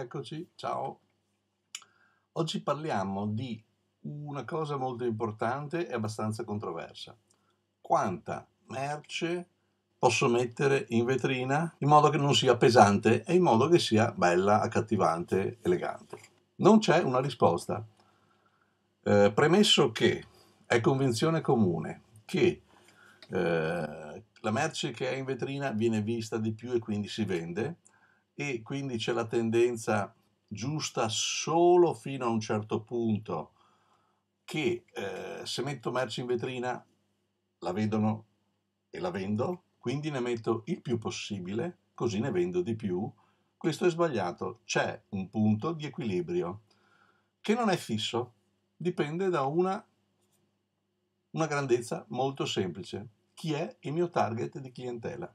Eccoci, ciao. Oggi parliamo di una cosa molto importante e abbastanza controversa. Quanta merce posso mettere in vetrina in modo che non sia pesante e in modo che sia bella, accattivante, elegante? Non c'è una risposta. Eh, premesso che è convinzione comune che eh, la merce che è in vetrina viene vista di più e quindi si vende, e quindi c'è la tendenza giusta solo fino a un certo punto che eh, se metto merce in vetrina la vedono e la vendo, quindi ne metto il più possibile, così ne vendo di più. Questo è sbagliato, c'è un punto di equilibrio che non è fisso, dipende da una, una grandezza molto semplice. Chi è il mio target di clientela?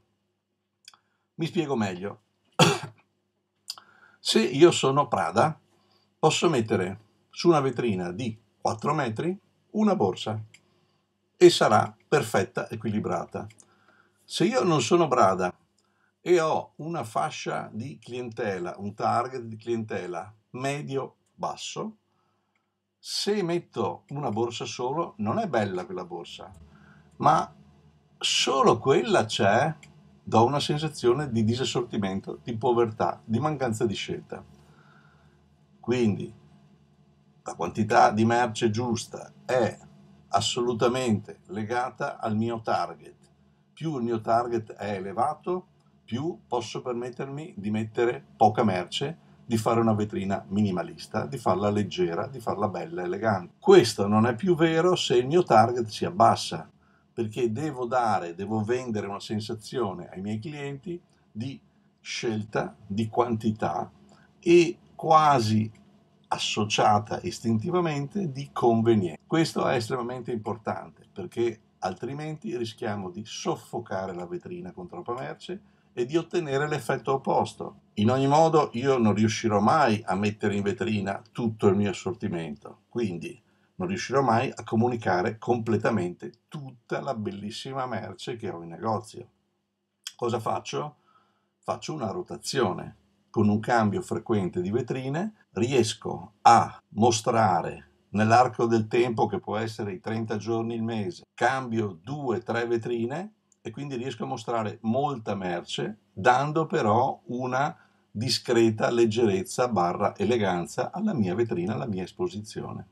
Mi spiego meglio. Se io sono Prada, posso mettere su una vetrina di 4 metri una borsa e sarà perfetta, equilibrata. Se io non sono Prada e ho una fascia di clientela, un target di clientela medio-basso, se metto una borsa solo non è bella quella borsa, ma solo quella c'è dà una sensazione di disassortimento, di povertà, di mancanza di scelta. Quindi la quantità di merce giusta è assolutamente legata al mio target. Più il mio target è elevato, più posso permettermi di mettere poca merce, di fare una vetrina minimalista, di farla leggera, di farla bella, elegante. Questo non è più vero se il mio target si abbassa perché devo dare, devo vendere una sensazione ai miei clienti di scelta, di quantità e quasi associata istintivamente di convenienza. Questo è estremamente importante perché altrimenti rischiamo di soffocare la vetrina con troppa merce e di ottenere l'effetto opposto. In ogni modo io non riuscirò mai a mettere in vetrina tutto il mio assortimento, quindi non riuscirò mai a comunicare completamente tutta la bellissima merce che ho in negozio. Cosa faccio? Faccio una rotazione. Con un cambio frequente di vetrine riesco a mostrare nell'arco del tempo che può essere i 30 giorni il mese, cambio 2-3 vetrine e quindi riesco a mostrare molta merce dando però una discreta leggerezza barra eleganza alla mia vetrina, alla mia esposizione.